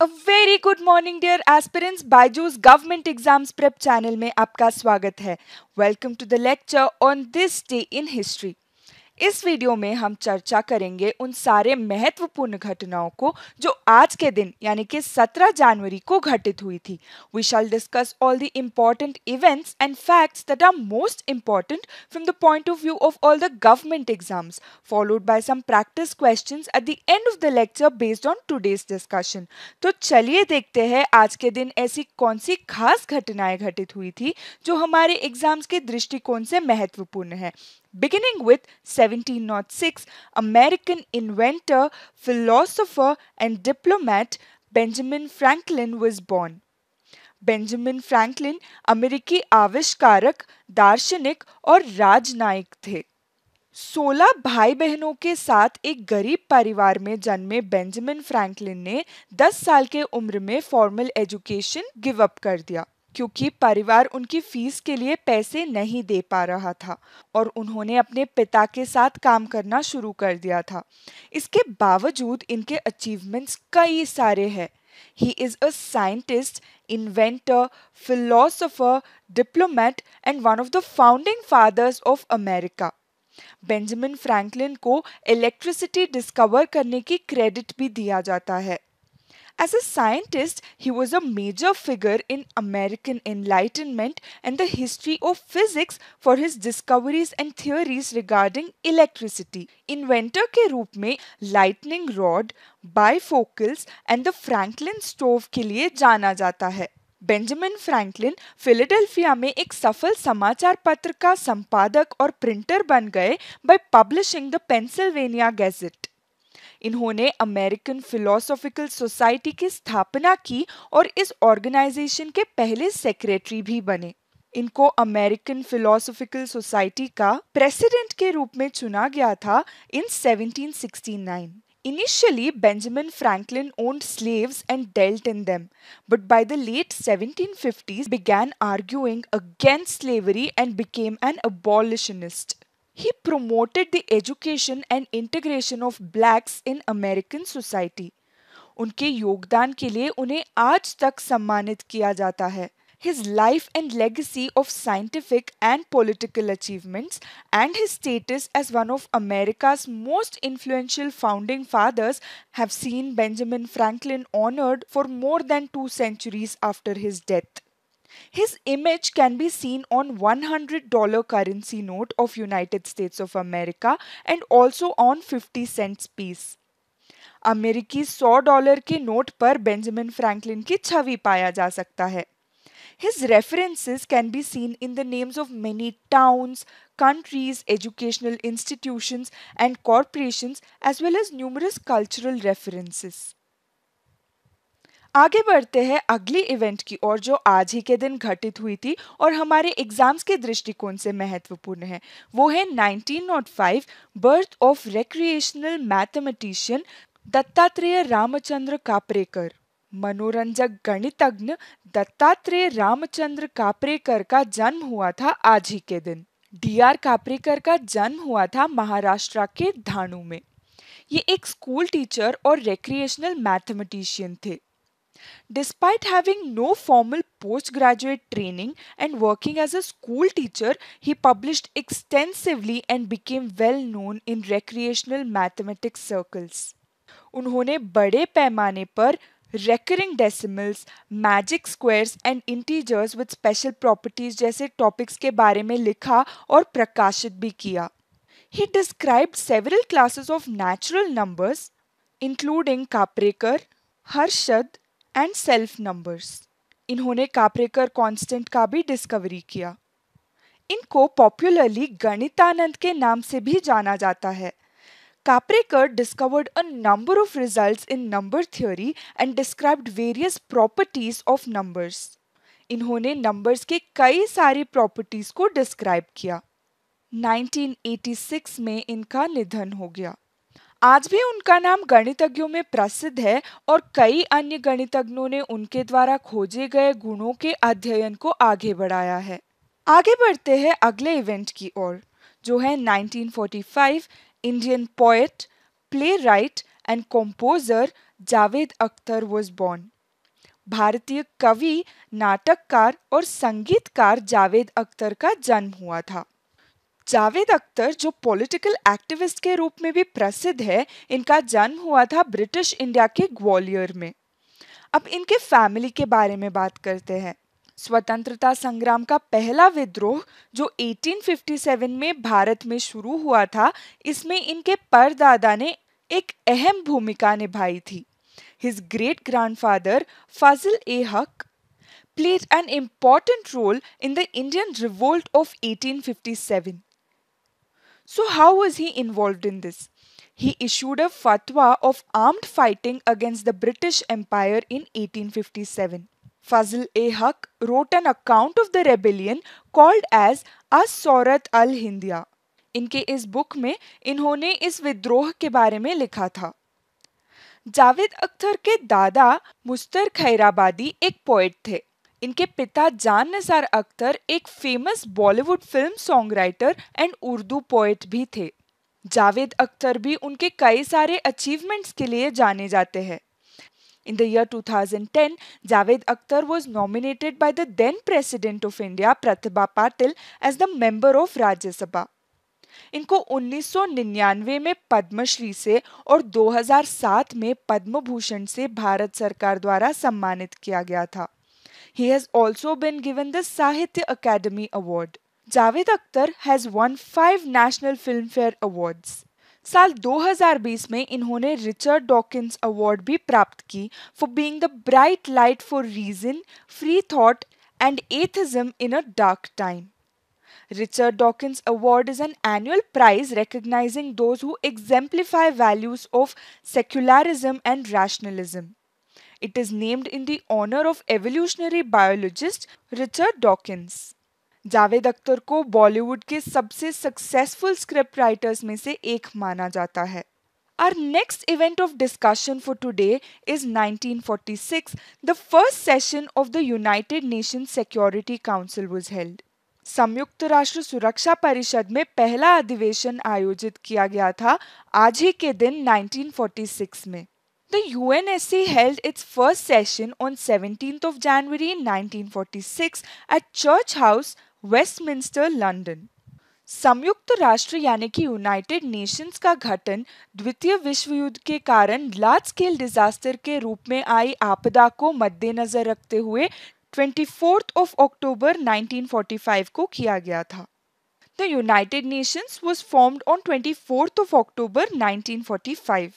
अ very good morning dear aspirants Byju's government exams prep channel में आपका स्वागत है welcome to the lecture on this day in history इस video में हम चर्चा करेंगे उन सारे महत्वपूर्ण घटनाओं को जो आज के दिन यानी कि 17 जनवरी को घटित हुई थी we shall discuss all the important events and facts that are most important from the point of view of all the government exams followed by some practice question at the end of the lecture based on today's discussion तो चलिए देखते हैं आज के दिन ऐसी कौन सी खास घटनाएं घटित हुई थी जो हमारे एग्जाम्स के दृष्टिकोण से महत्वपूर्ण है Beginning with 1706, American inventor, philosopher, and diplomat Benjamin Franklin was born. Benjamin Franklin अमेरिकी आविष्कारक दार्शनिक और राजनायिक थे सोलह भाई बहनों के साथ एक गरीब परिवार में जन्मे बेंजामिन फ्रैंकलिन ने 10 साल के उम्र में फॉर्मल एजुकेशन गिव अप कर दिया क्योंकि परिवार उनकी फीस के लिए पैसे नहीं दे पा रहा था और उन्होंने अपने पिता के साथ काम करना शुरू कर दिया था इसके बावजूद इनके अचीवमेंट्स कई सारे हैं He is a scientist, inventor, philosopher, diplomat, and one of the founding fathers of America. Benjamin Franklin को इलेक्ट्रिसिटी डिस्कवर करने की क्रेडिट भी दिया जाता है As a scientist, he was a major figure in American Enlightenment and the history of physics for his discoveries and theories regarding electricity. Inventor ke roop mein lightning rod, bifocals and the Franklin stove ke liye jana jata hai. Benjamin Franklin Philadelphia में एक सफल समाचार पत्र का संपादक और printer बन गए by publishing the Pennsylvania Gazette इन्होंने अमेरिकन फिलोसॉफिकल सोसाइटी की स्थापना की और इस ऑर्गेनाइजेशन के पहले सेक्रेटरी भी बने इनको अमेरिकन फिलोसॉफिकल सोसाइटी का प्रेसिडेंट के रूप में चुना गया था इन 1769. Initially, Benjamin Franklin owned slaves and dealt in them, but by the late 1750s began arguing against slavery and became an abolitionist. He promoted the education and integration of blacks in American society. उनके योगदान के लिए उन्हें आज तक सम्मानित किया जाता है his life and legacy of scientific and political achievements, and his status as one of America's most influential founding fathers have seen Benjamin Franklin honored for more than two centuries after his death. His image can be seen on $100 currency note of United States of America and also on 50 cents piece. अमेरिकी 100 dollar के note पर Benjamin Franklin की छवि पाया जा सकता है His references can be seen in the names of many towns, countries, educational institutions, and corporations, as well as numerous cultural references. आगे बढ़ते हैं अगली इवेंट की ओर जो आज ही के दिन घटित हुई थी और हमारे एग्जाम्स के दृष्टिकोण से महत्वपूर्ण है वो है 1905 birth of recreational mathematician Dattatreya Ramchandra Kaprekar मनोरंजक गणितज्ञ दत्तात्रेय रामचंद्र कापरेकर का जन्म हुआ था आज ही के दिन डी आर कापरेकर का जन्म हुआ था महाराष्ट्र के धानु में ये एक स्कूल टीचर और रिक्रिएशनल मैथमेटिशियन थे Despite having no formal postgraduate training and working as a school teacher, he published extensively and became well known in recreational mathematics circles. उन्होंने बड़े पैमाने पर recurring decimals, magic squares and integers with special properties जैसे topics के बारे में लिखा और प्रकाशित भी किया He described several classes of natural numbers, including Kaprikar, Harshad, and self numbers इन्होंने काप्रेकर कांस्टेंट का भी डिस्कवरी किया इनको पॉपुलरली गणितानंद के नाम से भी जाना जाता है Kaprikar discovered a number of results in number theory and described various properties of numbers इन्होंने नंबर्स के कई सारी प्रॉपर्टीज को डिस्क्राइब किया 1986 में इनका निधन हो गया आज भी उनका नाम गणितज्ञों में प्रसिद्ध है और कई अन्य गणितज्ञों ने उनके द्वारा खोजे गए गुणों के अध्ययन को आगे बढ़ाया है आगे बढ़ते हैं अगले इवेंट की ओर जो है 1945 Indian poet playwright and composer Javed Akhtar was born भारतीय कवि नाटककार और संगीतकार जावेद अख्तर का जन्म हुआ था जावेद अख्तर जो पॉलिटिकल एक्टिविस्ट के रूप में भी प्रसिद्ध है इनका जन्म हुआ था ब्रिटिश इंडिया के ग्वालियर में अब इनके फैमिली के बारे में बात करते हैं स्वतंत्रता संग्राम का पहला विद्रोह जो 1857 में भारत में शुरू हुआ था इसमें इनके परदादा ने एक अहम भूमिका निभाई थी his great grandfather Fazl e Haq played an important role in the Indian revolt of 1857. So, how was he involved in this? He issued a fatwa of armed fighting against the British Empire in 1857. Fazl A. Haq wrote an account of the rebellion called as as Sorat al-Hindiya. इनके इस book में इन्होंने इस विद्रोह के बारे में लिखा था जावेद अख्तर के दादा मुस्तर खैराबादी एक पोइट थे इनके पिता जान निसार अख्तर एक famous Bollywood film song writer and Urdu poet भी थे जावेद अख्तर भी उनके कई सारे अचीवमेंट्स के लिए जाने जाते हैं in the year 2010, Javed Akhtar was nominated by the then president of India Pratibha Patil as the member of Rajya Sabha इनको 1999 में पद्मश्री से और 2007 में पद्म भूषण से भारत सरकार द्वारा सम्मानित किया गया था He has also been given the Sahitya Academy Award. Javed Akhtar has won five National Filmfare Awards. साल 2020 में इन्होंने रिचर्ड Richard Dawkins Award प्राप्त की for being the bright light for reason free thought and atheism in a dark time Richard Dawkins Award is an annual prize recognizing those who exemplify values of secularism and rationalism. It is named in the honor of evolutionary biologist Richard Dawkins. Javed Akhtar को बॉलीवुड के सबसे successful script writers में से एक माना जाता है our next event of discussion for today is 1946 the first session of the United Nation Security Council was held संयुक्त राष्ट्र सुरक्षा परिषद में पहला अधिवेशन आयोजित किया गया था आज ही के दिन 1946 में The UNSC held its first session on 17th of January 1946 at Church House, Westminster, London. संयुक्त राष्ट्र यानी कि यूनाइटेड नेशंस का गठन द्वितीय विश्व युद्ध के कारण लार्ज स्केल डिजास्टर के रूप में आई आपदा को मद्देनजर रखते हुए 24th ऑफ अक्टूबर 1945 को किया गया था the United Nations was formed on 24th of October 1945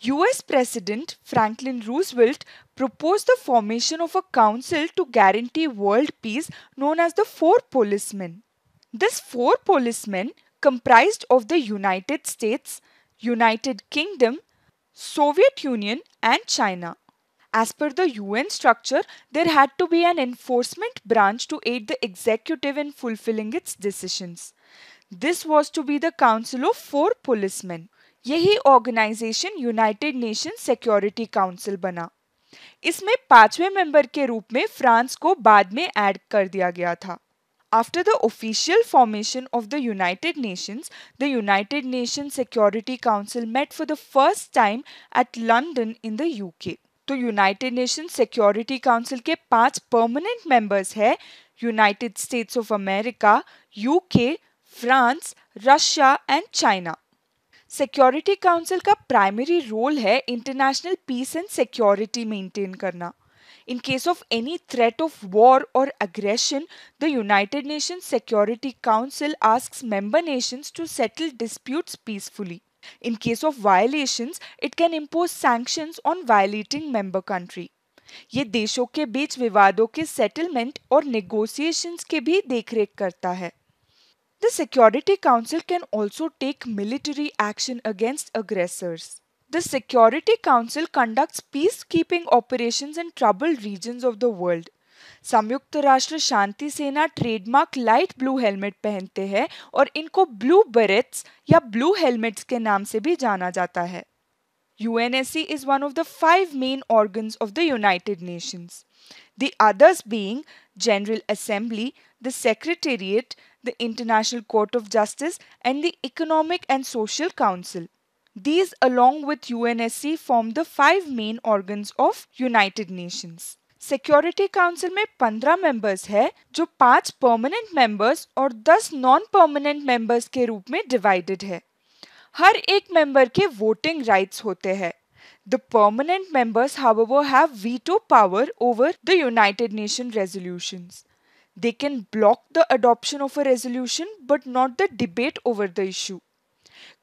US President Franklin Roosevelt proposed the formation of a council to guarantee world peace known as the Four Policemen. This Four Policemen comprised of the United States, United Kingdom, Soviet Union and China. As per the UN structure, there had to be an enforcement branch to aid the executive in fulfilling its decisions. This was to be the Council of Four Policemen. यही organisation United Nation Security Council बना इसमें पांचवें member के रूप में France को बाद में ऐड कर दिया गया था After the official formation of the United Nations, the United Nations Security Council met for the first time at London in the UK. तो United Nations Security Council के पांच permanent members हैं United States of America, UK, France, Russia and China. Security Council का primary role है international peace and security maintain करना in case of any threat of war और aggression the United Nations Security Council ask member nations to settle disputes peacefully in case of violation it can impose sanctions on violating member country ये देशों के बीच विवादों के settlement और negotiations के भी देखरेख करता है The Security Council can also take military action against aggressors. The Security Council conducts peacekeeping operations in troubled regions of the world. संयुक्त राष्ट्र शांति सेना ट्रेडमार्क लाइट ब्लू हेलमेट पहनते हैं और इनको ब्लू बरेट्स या ब्लू हेलमेट्स के नाम से भी जाना is one of the five main organs of the United Nations, the others being General Assembly, the Secretariat, the International Court of Justice, and the Economic and Social Council. These, along with UNSC, form the five main organs of United Nations. Security Council में 15 members है जो पांच permanent members और 10 non-permanent members के रूप में divided है हर एक member के voting rights होते हैं The permanent members, however, have veto power over the United Nations resolutions. They can block the adoption of a resolution but not the debate over the issue.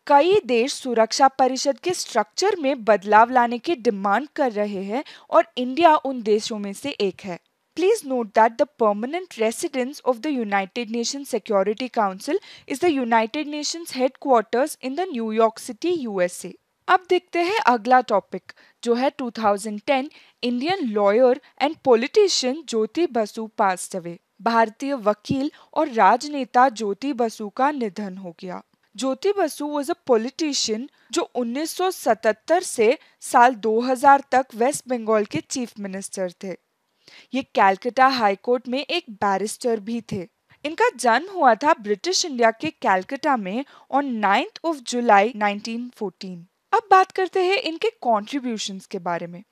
कई देश सुरक्षा परिषद के स्ट्रक्चर में बदलाव लाने की डिमांड कर रहे हैं और इंडिया उन देशों में से एक है Please note that the permanent residence of the United Nations Security Council is the United Nations headquarters in the New York City, USA. अब देखते हैं अगला टॉपिक जो है 2010 Indian lawyer and politician Jyoti Basu passed away भारतीय वकील और राजनेता ज्योति बसु का निधन हो गया Jyoti Basu was a politician जो 1977 से साल 2000 तक वेस्ट बंगाल के चीफ मिनिस्टर थे ये कैलकटा हाईकोर्ट में एक बैरिस्टर भी थे इनका जन्म हुआ था ब्रिटिश इंडिया के कैलकाटा में ऑन नाइन्थ ऑफ जुलाई 1914। अब बात करते हैं इनके कॉन्ट्रीब्यूशन के बारे में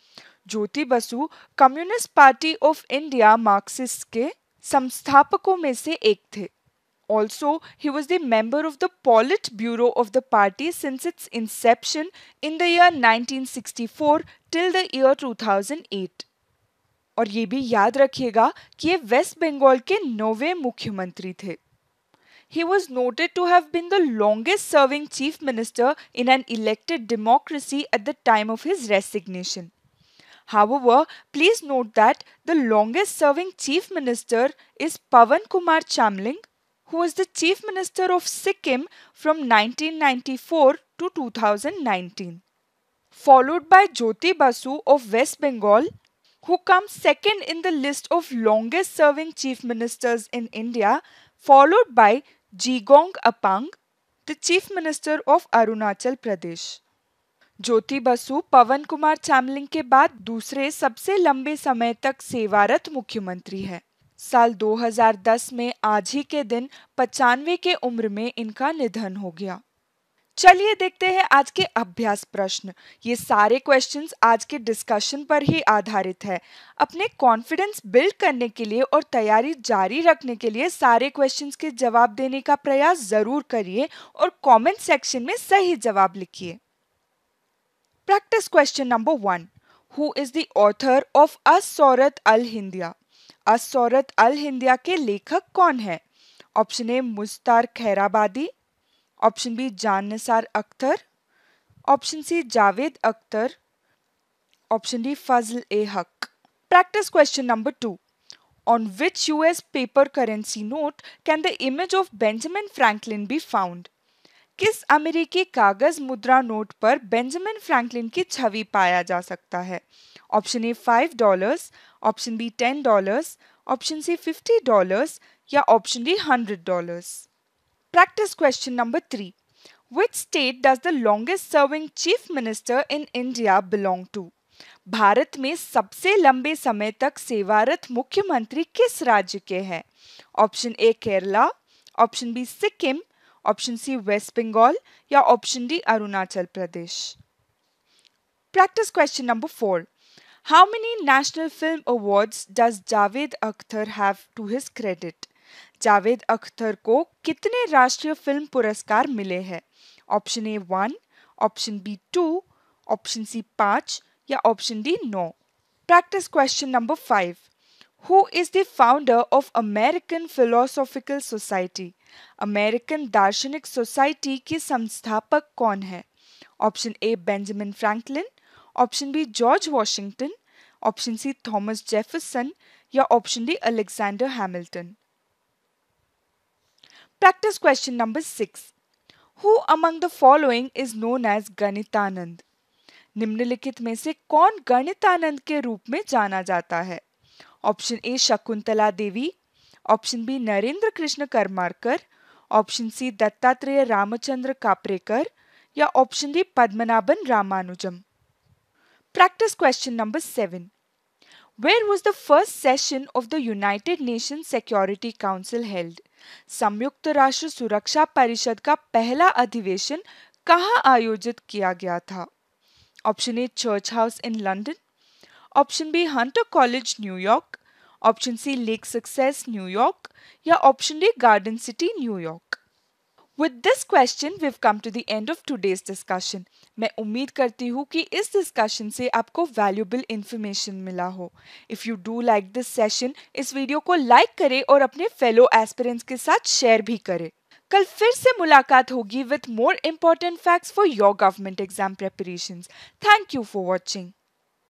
Jyoti Basu Communist Party of India Marxist के संस्थापकों में से एक थे Also, he was the member of the Politburo of the party since its inception in the year 1964 till the year 2008. और ये भी याद रखिएगा कि ये वेस्ट बंगाल के नौवे मुख्यमंत्री थे He was noted to have been the longest serving chief minister in an elected democracy at the time of his resignation. However, please note that the longest serving chief minister is Pawan Kumar Chamling, who was the chief minister of Sikkim from 1994 to 2019, followed by Jyoti Basu of West Bengal, who comes second in the list of longest serving chief ministers in India, followed by Jigong Apang, the chief minister of Arunachal Pradesh. ज्योति बसु पवन कुमार चामलिंग के बाद दूसरे सबसे लंबे समय तक सेवारत मुख्यमंत्री है साल 2010 में आज ही के दिन पचानवे के उम्र में इनका निधन हो गया चलिए देखते हैं आज के अभ्यास प्रश्न ये सारे क्वेश्चंस आज के डिस्कशन पर ही आधारित है अपने कॉन्फिडेंस बिल्ड करने के लिए और तैयारी जारी रखने के लिए सारे क्वेश्चंस के जवाब देने का प्रयास जरूर करिए और कमेंट सेक्शन में सही जवाब लिखिए Practice question number one Who is the author of As-Saurat al-Hindiya? As-Saurat al-Hindiya के लेखक कौन है option A Muztar Khairabadi option B Jan Nisar Akhtar option C Javed Akhtar option D Fazl e Haq practice question number two On which US paper currency note can the image of Benjamin Franklin be found? किस अमेरिकी कागज मुद्रा note पर Benjamin Franklin की छवि पाया जा सकता है option A five dollars option B ten dollars option C fifty dollars या option D hundred dollars practice question number three which state does the longest serving chief minister in India belong to Bharat में सबसे लंबे समय तक सेवारत मुख्यमंत्री किस राज्य के हैं option A Kerala option B Sikkim option C West Bengal या option D Arunachal Pradesh practice question number four how many national film awards does Javed Akhtar have to his credit Javed Akhtar को कितने राष्ट्रीय फिल्म पुरस्कार मिले हैं option A one option B two option C पांच या ऑप्शन डी नौ practice question number five who is the founder of American Philosophical Society. American दार्शनिक सोसाइटी के संस्थापक कौन है option A Benjamin Franklin option B George Washington option C Thomas Jefferson या option D Alexander Hamilton practice question number six who among the following is known as Ganitanand निम्नलिखित में से कौन गणितानंद के रूप में जाना जाता है option A Shakuntala Devi option B Narendra Krishna Karmarkar option C Dattatreya Ramchandra Kaprekar या option D Padmanabhan Ramanujam practice question number seven where was the first session of the United Nation Security Council held संयुक्त राष्ट्र सुरक्षा परिषद का पहला अधिवेशन कहाँ आयोजित किया गया था option A Church House in London option B Hunter College New York option C Lake Success New York या option D Garden City New York with this question we've come to the end of today's discussion मैं उम्मीद करती हूँ कि इस discussion से आपको valuable information मिला हो if you do like this session इस वीडियो को लाइक करें और अपने फेलो एस्पिरेंट्स के साथ शेयर भी करें कल फिर से मुलाकात होगी with more important facts for your government exam preparation thank you for watching